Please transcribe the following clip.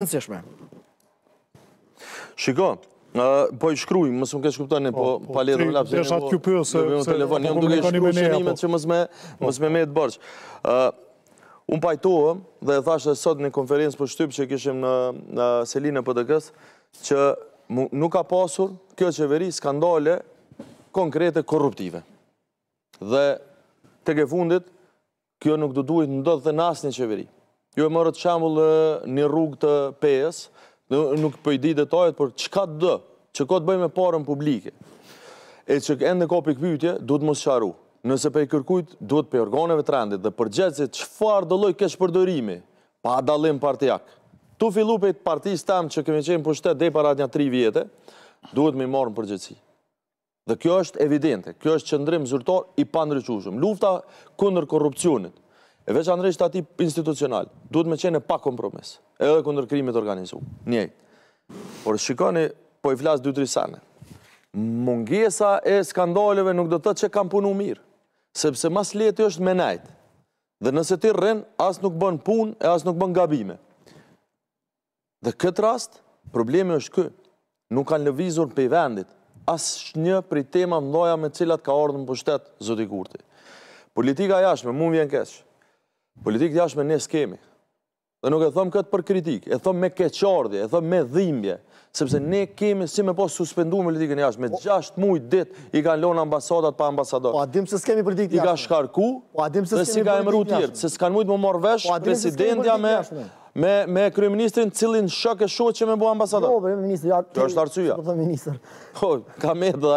rëndësishme. Shiko, po i shkruj, mësë më kesh kuptoni, po paletë më lapë, se një po më telefon, jam më duke i shkruj shenimet që mësë me me të bërqë. Unë pajtuë dhe e thashtë e sot një konferencë për shtypë që kishim në Selinë për të kësë, që nuk ka pasur kjo qeveri skandale konkrete korruptive. Dhe të ke fundit, kjo nuk duhet në do të dhe nasë një qeveri ju jo, e mërët shambullë një rrugë të PS, nuk për po i di detajet, për qka të dë, që ko të bëjmë e parën publike, e që endë në kopi këpytje, duhet më sharu. Nëse për i kërkujt, duhet për organeve të rendit, dhe për gjithë që farë dëlloj kesh përdërimi, pa adalim partijak. Tu fillu për i të partijës tam që kemi qenë për shtetë dhe i parat një tri vjetë, duhet me i marën për gjithësi. Dhe kjo është evidente, kjo është qëndrim zërtor i pandryqushum. Lufta kundër korupcionit, E veç anërështë ati institucional, duhet me qene pa kompromis, edhe këndër krimit organizu, njej. Por shikoni, po i flasë dy të risane. Mungjesa e skandaleve nuk do të të që kam punu mirë, sepse mas leti është me najtë. Dhe nëse ti rrenë, asë nuk bën punë e asë nuk bën gabime. Dhe këtë rast, problemi është kë, nuk kanë lëvizur për i vendit, asë një për i tema mdoja me cilat ka ordën për shtetë, zotikurti. Politika jashme, mund vjen keshë, Politikë të jashme ne s'kemi. Dhe nuk e thëmë këtë për kritikë, e thëmë me keqardje, e thëmë me dhimbje, sepse ne kemi si me posë suspendu me politikën jashme. Me gjasht mujtë ditë i ka lonë ambasadat pa ambasador. Po adim se s'kemi politikë të jashme. I ka shkarku po dhe si ka emru tjertë, se s'kan mujtë më morë vesh po presidentja me me kryeministrin cilin shok e shok që me bu ambasador. Jo, po, kryeministrin, ja, të është arcyja. Po, ka me dhe dhe.